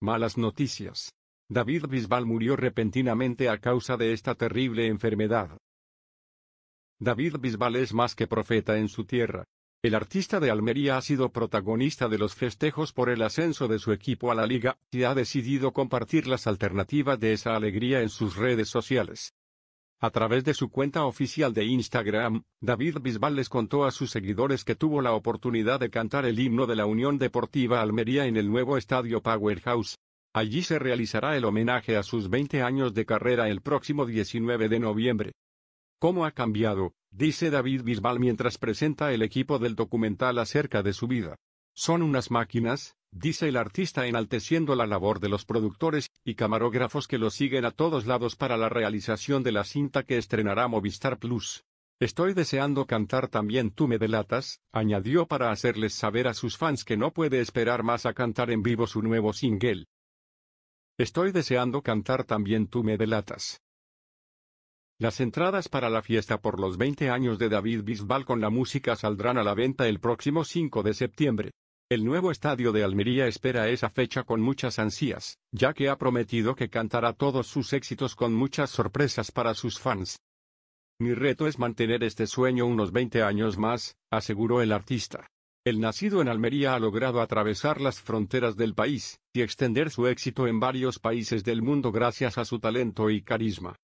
Malas noticias. David Bisbal murió repentinamente a causa de esta terrible enfermedad. David Bisbal es más que profeta en su tierra. El artista de Almería ha sido protagonista de los festejos por el ascenso de su equipo a la liga y ha decidido compartir las alternativas de esa alegría en sus redes sociales. A través de su cuenta oficial de Instagram, David Bisbal les contó a sus seguidores que tuvo la oportunidad de cantar el himno de la Unión Deportiva Almería en el nuevo estadio Powerhouse. Allí se realizará el homenaje a sus 20 años de carrera el próximo 19 de noviembre. ¿Cómo ha cambiado? dice David Bisbal mientras presenta el equipo del documental acerca de su vida. Son unas máquinas, dice el artista enalteciendo la labor de los productores y camarógrafos que lo siguen a todos lados para la realización de la cinta que estrenará Movistar Plus. Estoy deseando cantar también Tú me delatas, añadió para hacerles saber a sus fans que no puede esperar más a cantar en vivo su nuevo single. Estoy deseando cantar también Tú me delatas. Las entradas para la fiesta por los 20 años de David Bisbal con la música saldrán a la venta el próximo 5 de septiembre. El nuevo estadio de Almería espera esa fecha con muchas ansias, ya que ha prometido que cantará todos sus éxitos con muchas sorpresas para sus fans. Mi reto es mantener este sueño unos 20 años más, aseguró el artista. El nacido en Almería ha logrado atravesar las fronteras del país, y extender su éxito en varios países del mundo gracias a su talento y carisma.